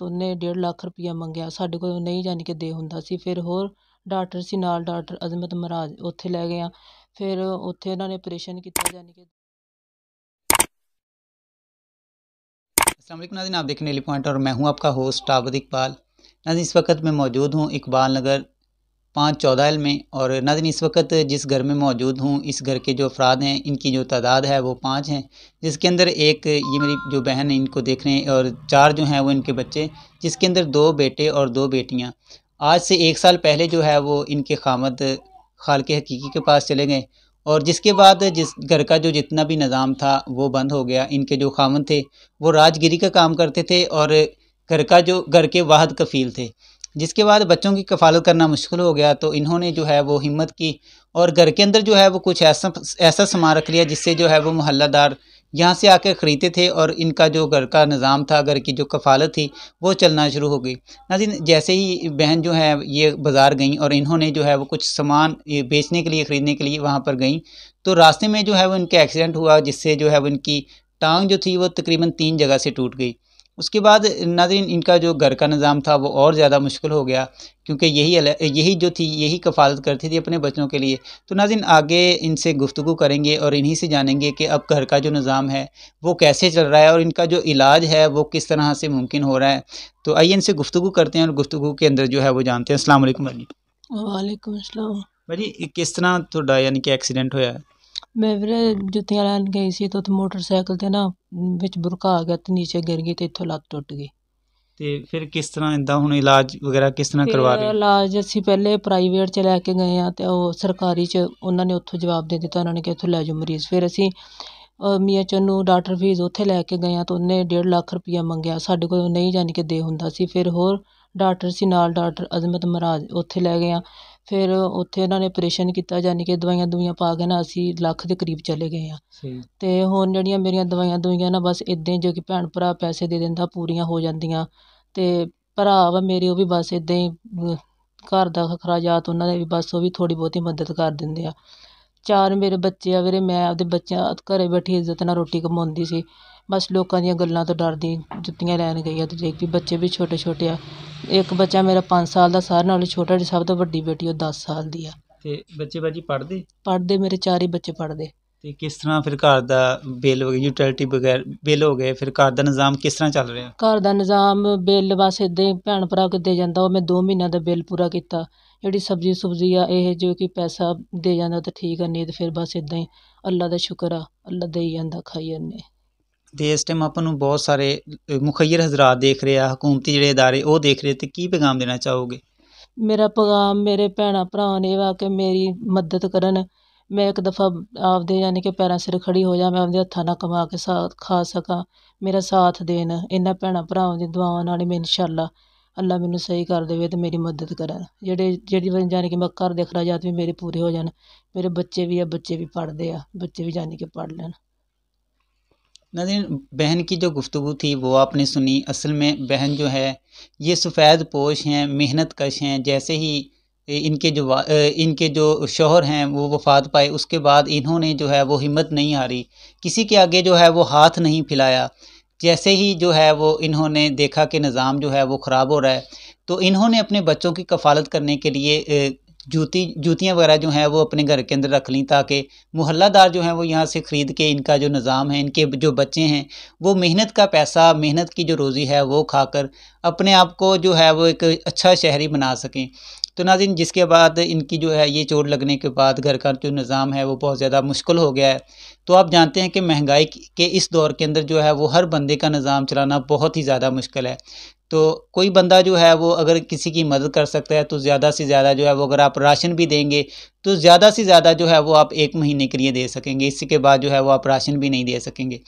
तो उन्हें डेढ़ लाख रुपया मंगया साढ़े को नहीं जाने के दे हों फिर होर डॉक्टर से नाल डॉक्टर अजमत महाराज उत्थे लै गए फिर उन्होंने ऑपरेशन किया जाने के नाजीन आप देखने पॉइंट और मैं हूं आपका होस्ट आबद इकबाल नाजी इस वक्त मैं मौजूद हूं इकबाल नगर पाँच चौदह में और नाजन इस वक्त जिस घर में मौजूद हूँ इस घर के जो अफराद हैं इनकी जो तादाद है वो पाँच हैं जिसके अंदर एक ये मेरी जो बहन है इनको देख रहे हैं और चार जो हैं वो इनके बच्चे जिसके अंदर दो बेटे और दो बेटियाँ आज से एक साल पहले जो है वो इनके खामद खाल के हकीकी के पास चले गए और जिसके बाद जिस घर का जो जितना भी निज़ाम था वो बंद हो गया इनके जो खामन थे वो राजगिरी का काम करते थे और घर का जो घर के वाहद कफ़ील थे जिसके बाद बच्चों की कफालत करना मुश्किल हो गया तो इन्होंने जो है वो हिम्मत की और घर के अंदर जो है वो कुछ ऐसा ऐसा सामान रख लिया जिससे जो है वो मोहल्लादार यहाँ से आकर ख़रीदते थे और इनका जो घर का निज़ाम था घर की जो कफालत थी वो चलना शुरू हो गई नाजिन जैसे ही बहन जो है ये बाज़ार गई और इन्होंने जो है वो कुछ सामान बेचने के लिए ख़रीदने के लिए वहाँ पर गई तो रास्ते में जो है वो इनका एक्सीडेंट हुआ जिससे जो है वो इनकी टांग जो थी वो तकरीबन तीन जगह से टूट गई उसके बाद नाजरीन इनका जो घर का निज़ाम था वो और ज़्यादा मुश्किल हो गया क्योंकि यही यही जो थी यही कफालत करती थी अपने बच्चों के लिए तो नाजिन आगे इनसे गुफ्तु करेंगे और इन्हीं से जानेंगे कि अब घर का जो निज़ाम है वो कैसे चल रहा है और इनका जो इलाज है वो किस तरह से मुमकिन हो रहा है तो आइए इनसे गुफ्तु करते हैं और गुफ्तु के अंदर जो है वो जानते हैं असल वालेकुम भाजी किस तरह थोड़ा यानी कि एक्सीडेंट होया है ਮੈਂ ਵੀਰੇ ਜੁੱਤੀਆਂ ਲੈਣ ਗਈ ਸੀ ਤੋਂ ਉੱਥੇ ਮੋਟਰਸਾਈਕਲ 'ਤੇ ਨਾ ਵਿੱਚ ਬੁਰਕਾ ਆ ਗਿਆ ਤੇ ਨੀਚੇ ਗਿਰ ਗਈ ਤੇ ਇੱਥੋਂ ਲੱਤ ਟੁੱਟ ਗਈ ਤੇ ਫਿਰ ਕਿਸ ਤਰ੍ਹਾਂ ਇੰਦਾ ਹੁਣ ਇਲਾਜ ਵਗੈਰਾ ਕਿਸ ਤਰ੍ਹਾਂ ਕਰਵਾ ਰਹੇ ਹੋ? ਇਲਾਜ ਅਸੀਂ ਪਹਿਲੇ ਪ੍ਰਾਈਵੇਟ 'ਚ ਲੈ ਕੇ ਗਏ ਆ ਤੇ ਉਹ ਸਰਕਾਰੀ 'ਚ ਉਹਨਾਂ ਨੇ ਉੱਥੋਂ ਜਵਾਬ ਦੇ ਦਿੱਤਾ ਉਹਨਾਂ ਨੇ ਕਿ ਇੱਥੋਂ ਲੈ ਜਾਓ ਮਰੀਜ਼ ਫਿਰ ਅਸੀਂ ਮੀਆਂ ਚੰਦ ਨੂੰ ਡਾਕਟਰ ਫੀਸ ਉੱਥੇ ਲੈ ਕੇ ਗਏ ਆ ਤੇ ਉਹਨੇ 1.5 ਲੱਖ ਰੁਪਇਆ ਮੰਗਿਆ ਸਾਡੇ ਕੋਲ ਨਹੀਂ ਜਾਣੀ ਕਿ ਦੇ ਹੁੰਦਾ ਸੀ ਫਿਰ ਹੋਰ ਡਾਕਟਰ ਸੀ ਨਾਲ ਡਾਕਟਰ ਅਜ਼ਮਤ ਮਰਾਜ ਉੱਥੇ ਲੈ ਗਏ ਆ ਫਿਰ ਉੱਥੇ ਉਹਨਾਂ ਨੇ ਆਪਰੇਸ਼ਨ ਕੀਤਾ ਯਾਨੀ ਕਿ ਦਵਾਈਆਂ ਦੁਈਆਂ ਪਾ ਕੇ ਨਾ ਅਸੀਂ ਲੱਖ ਦੇ ਕਰੀਬ ਚਲੇ ਗਏ ਆ ਤੇ ਹੁਣ ਜਿਹੜੀਆਂ ਮੇਰੀਆਂ ਦਵਾਈਆਂ ਦੁਈਆਂ ਨਾ ਬਸ ਇਦਾਂ ਜੋ ਕਿ ਭੈਣ ਭਰਾ ਪੈਸੇ ਦੇ ਦਿੰਦਾ ਪੂਰੀਆਂ ਹੋ ਜਾਂਦੀਆਂ ਤੇ ਭਰਾ ਵਾ ਮੇਰੇ ਉਹ ਵੀ ਬਸ ਇਦਾਂ ਹੀ ਘਰ ਦਾ ਅਖਰਾਜਾਤ ਉਹਨਾਂ ਦੇ ਵੀ ਬਸ ਉਹ ਵੀ ਥੋੜੀ ਬਹੁਤੀ ਮਦਦ ਕਰ ਦਿੰਦੇ ਆ ਚਾਰ ਮੇਰੇ ਬੱਚੇ ਆ ਵੀਰੇ ਮੈਂ ਆਪਦੇ ਬੱਚਿਆਂ ਘਰੇ ਬੈਠੀ ਇੱਜ਼ਤ ਨਾਲ ਰੋਟੀ ਕਮਾਉਂਦੀ ਸੀ ਬਸ ਲੋਕਾਂ ਦੀਆਂ ਗੱਲਾਂ ਤੋਂ ਡਰਦੀ ਜੁੱਤੀਆਂ ਲੈਣ ਗਈ ਆ ਦੇਖ ਵੀ ਬੱਚੇ ਵੀ ਛੋਟੇ ਛੋਟੇ ਆ ਇੱਕ ਬੱਚਾ ਮੇਰਾ 5 ਸਾਲ ਦਾ ਸਾਰ ਨਾਲੋਂ ਛੋਟਾ ਜੀ ਸਭ ਤੋਂ ਵੱਡੀ ਬੇਟੀ ਉਹ 10 ਸਾਲ ਦੀ ਆ ਤੇ ਬੱਚੇ ਬਾਜੀ ਪੜਦੇ ਪੜਦੇ ਮੇਰੇ ਚਾਰ ਹੀ ਬੱਚੇ ਪੜਦੇ ਤੇ ਕਿਸ ਤਰ੍ਹਾਂ ਫਿਰ ਘਰ ਦਾ ਬਿੱਲ ਹੋ ਗਈ ਯੂਟਿਲਿਟੀ ਵਗੈਰ ਬਿੱਲ ਹੋ ਗਏ ਫਿਰ ਘਰ ਦਾ ਨਿਜ਼ਾਮ ਕਿਸ ਤਰ੍ਹਾਂ ਚੱਲ ਰਿਹਾ ਘਰ ਦਾ ਨਿਜ਼ਾਮ ਬਿੱਲ ਬਸ ਇਦਾਂ ਹੀ ਭੈਣ ਭਰਾ ਕਿਤੇ ਦੇ ਜਾਂਦਾ ਉਹ ਮੈਂ 2 ਮਹੀਨਿਆਂ ਦਾ ਬਿੱਲ ਪੂਰਾ ਕੀਤਾ ਜਿਹੜੀ ਸਬਜ਼ੀ ਸੁਬਜ਼ੀ ਆ ਇਹ ਜੋ ਕਿ ਪੈਸਾ ਦੇ ਜਾਂਦਾ ਤਾਂ ਠੀਕ ਆ ਨਹੀਂ ਤਾਂ ਫਿਰ ਬਸ ਇਦਾਂ ਹੀ ਅੱਲਾ ਦਾ ਸ਼ੁਕਰ ਆ ਅੱਲਾ ਦੇ ਜਾਂਦਾ ਖਾਈ ਜਾਂਦੇ ਤੇ ਇਸ ਟਾਈਮ ਆਪਾਂ ਨੂੰ ਬਹੁਤ ਸਾਰੇ ਮੁਖੈਰ ਹਜ਼ਰਤ ਦੇਖ ਰਿਹਾ ਹਕੂਮਤੀ ਜਿਹੜੇ ادارے ਉਹ ਦੇਖ ਰਹੇ ਤੇ ਕੀ ਪੈਗਾਮ ਦੇਣਾ ਚਾਹੋਗੇ ਮੇਰਾ ਪੈਗਾਮ ਮੇਰੇ ਭੈਣਾ ਭਰਾਵਾਂ ਨੇ ਵਾ ਕਿ ਮੇਰੀ ਮਦਦ ਕਰਨ ਮੈਂ ਇੱਕ ਦਫਾ ਆਪਦੇ ਯਾਨੀ ਕਿ ਪੈਰਾਂ ਸਿਰ ਖੜੀ ਹੋ ਜਾ ਮੈਂ ਆਪਦੇ ਹੱਥਾਂ ਨਾਲ ਕਮਾ ਕੇ ਸਾਥ ਖਾ ਸਕਾਂ ਮੇਰਾ ਸਾਥ ਦੇਣ ਇਹਨਾਂ ਭੈਣਾ ਭਰਾਵਾਂ ਦੀ ਦੁਆਵਾਂ ਨਾਲ ਮੈਂ ਇਨਸ਼ਾਅੱਲਾ ਅੱਲਾ ਮੈਨੂੰ ਸਹੀ ਕਰ ਦੇਵੇ ਤੇ ਮੇਰੀ ਮਦਦ ਕਰੇ ਜਿਹੜੇ ਜਿਹੜੀ ਯਾਨੀ ਕਿ ਮੈਂ ਘਰ ਦੇ ਖਰਾਜਾਤ ਵੀ ਮੇਰੇ ਪੂਰੇ ਹੋ ਜਾਣ ਮੇਰੇ ਬੱਚੇ ਵੀ ਆ ਬੱਚੇ ਵੀ ਪੜਦੇ ਆ ਬੱਚੇ ਵੀ ਯਾਨੀ ਕਿ ਪੜ ਲੈਣ नदीन बहन की जो गुफ्तु थी वो आपने सुनी असल में बहन जो है ये सफ़ेद पोश हैं मेहनत कश हैं जैसे ही इनके जो इनके जो शोहर हैं वो वफात पाए उसके बाद इन्होंने जो है वो हिम्मत नहीं हारी किसी के आगे जो है वो हाथ नहीं फैलाया जैसे ही जो है वो इन्होंने देखा कि निज़ाम जो है वो ख़राब हो रहा है तो इन्होंने अपने बच्चों की कफालत करने के लिए जूती जूतियाँ वगैरह जो हैं वो अपने घर के अंदर रख लें ताकि मोहल्लादार जो हैं वो यहाँ से ख़रीद के इनका जो निज़ाम है इनके जो बच्चे हैं वो मेहनत का पैसा मेहनत की जो रोज़ी है वो खाकर अपने आप को जो है वो एक अच्छा शहरी बना सकें तो नाजिन जिसके बाद इनकी जो है ये चोट लगने के बाद घर का जो निज़ाम है वो बहुत ज़्यादा मुश्किल हो गया है तो आप जानते हैं कि महंगाई के इस दौर के अंदर जो है वो हर बंदे का निज़ाम चलाना बहुत ही ज़्यादा मुश्किल है तो कोई बंदा जो है वो अगर किसी की मदद कर सकता है तो ज़्यादा से ज़्यादा जो है वो अगर आप राशन भी देंगे तो ज़्यादा से ज़्यादा जो है वो आप एक महीने के लिए दे सकेंगे इसके बाद जो है वो आप राशन भी नहीं दे सकेंगे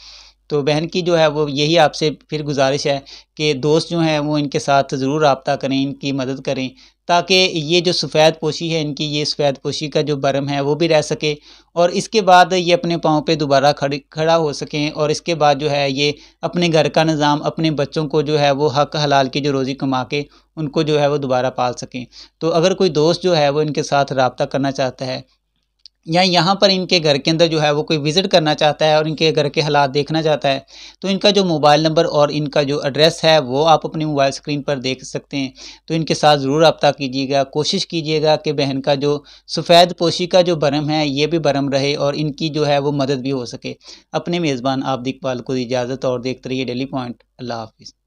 तो बहन की जो है वो यही आपसे फिर गुजारिश है कि दोस्त जो हैं वो इनके साथ ज़रूर रबता करें इनकी मदद करें ताकि ये जो सफ़ेद पोशी है इनकी ये सफ़ेद पोशी का जो बरम है वो भी रह सके और इसके बाद ये अपने पाँव पे दोबारा खड़ खड़ा हो सकें और इसके बाद जो है ये अपने घर का निज़ाम अपने बच्चों को जो है वो हक हलाल की जो रोज़ी कमा के उनको जो है वो दोबारा पाल सकें तो अगर कोई दोस्त जो है वो इनके साथ रबता करना चाहता है या यहाँ पर इनके घर के अंदर जो है वो कोई विज़िट करना चाहता है और इनके घर के हालात देखना चाहता है तो इनका जो मोबाइल नंबर और इनका जो एड्रेस है वो आप अपने मोबाइल स्क्रीन पर देख सकते हैं तो इनके साथ ज़रूर रबता कीजिएगा कोशिश कीजिएगा कि बहन का जो सफ़ेद पोशी का जो भरम है ये भी भरम रहे और इनकी जो है वो मदद भी हो सके अपने मेज़बान आप दिकबाल को इजाज़त और देखते रहिए डेली पॉइंट अल्लाह हाफिज़